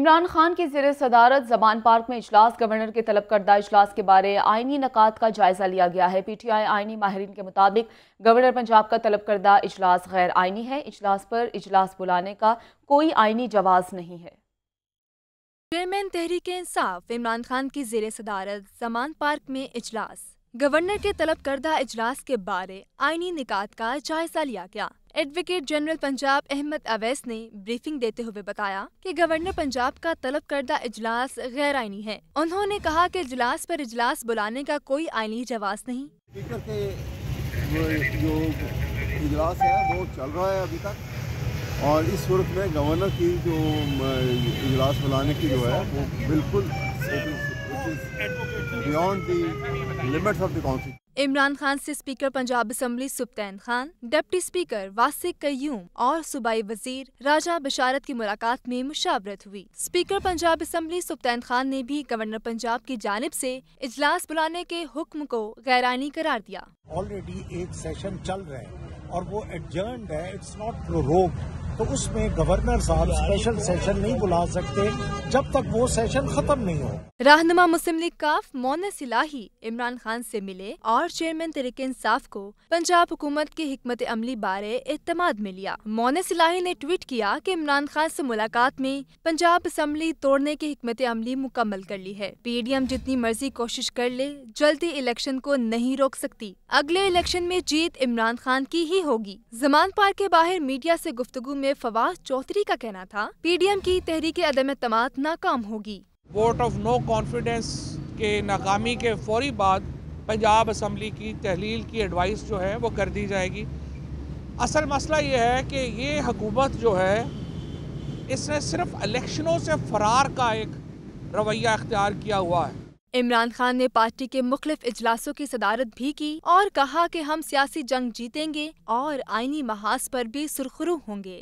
इमरान खान की जेर सदारत जबान पार्क में इजलास गवर्नर के तलब करदा इजलास के बारे आइनी नकात का जायजा लिया गया है पी टी आई आइनी माहरीन के मुताबिक गवर्नर पंजाब का तलब करदा इजलास गैर आइनी है इजलास पर इजलास बुलाने का कोई आइनी जवाब नहीं है चेयरमैन तहरीक इंसाफ इमरान खान की जेर सदारत जमान पार्क में इजलास गवर्नर के तलब करदा इजलास के बारे आइनी निकात का जायजा लिया गया एडवोकेट जनरल पंजाब अहमद अवैस ने ब्रीफिंग देते हुए बताया कि गवर्नर पंजाब का तलब करदा इजलास गैर आइनी है उन्होंने कहा कि इजलास पर इजलास बुलाने का कोई आइनी जवाब नहीं जो इजलास है वो चल रहा है अभी तक और इस सूरत में गवर्नर की जो इजलास बुलाने की जो है वो बिल्कुल beyond the limits of the council Imran Khan से speaker Punjab assembly Sibtain Khan deputy speaker Wasiq Qayyum और सूबाई वजीर राजा बशारत की मुलाकात में मुशावरत हुई स्पीकर पंजाब असम्बली सुप्तैन खान ने भी गवर्नर पंजाब की जानब से इजलास बुलाने के हुक्म को गैरानी करार दिया ऑलरेडी एक सेशन चल रहा है और वो एडजर्न है इट्स नॉट तो उसमें गवर्नर साहब स्पेशल सेशन तो नहीं बुला सकते जब तक वो सेशन खत्म नहीं हो रहनुमा मुस्लिम लीग काफ मोनस इलाही इमरान खान से मिले और चेयरमैन तरीके इंसाफ को पंजाब हुकूमत की हमत अमली बारे एतमाद में लिया मोनस इलाही ने ट्वीट किया कि इमरान खान से मुलाकात में पंजाब असम्बली तोड़ने की हमत अमली मुकम्मल कर ली है पी डी एम जितनी मर्जी कोशिश कर ले जल्दी इलेक्शन को नहीं रोक सकती अगले इलेक्शन में जीत इमरान खान की ही होगी जमान पार्क के बाहर मीडिया ऐसी गुफ्तगु में में फवाद चौधरी का कहना था पीडीएम की तहरीक अदम तमाद नाकाम होगी वोट ऑफ नो कॉन्फिडेंस के नाकामी के फौरी बाद पंजाब असम्बली की तहलील की एडवाइस जो है वो कर दी जाएगी असल मसला ये है कि ये हकूमत जो है इसने सिर्फ इलेक्शनों से फरार का एक रवैया अख्तियार किया हुआ है इमरान खान ने पार्टी के मुख्तफ इजलासों की सदारत भी की और कहा कि हम सियासी जंग जीतेंगे और आईनी महाज पर भी सुरखरू होंगे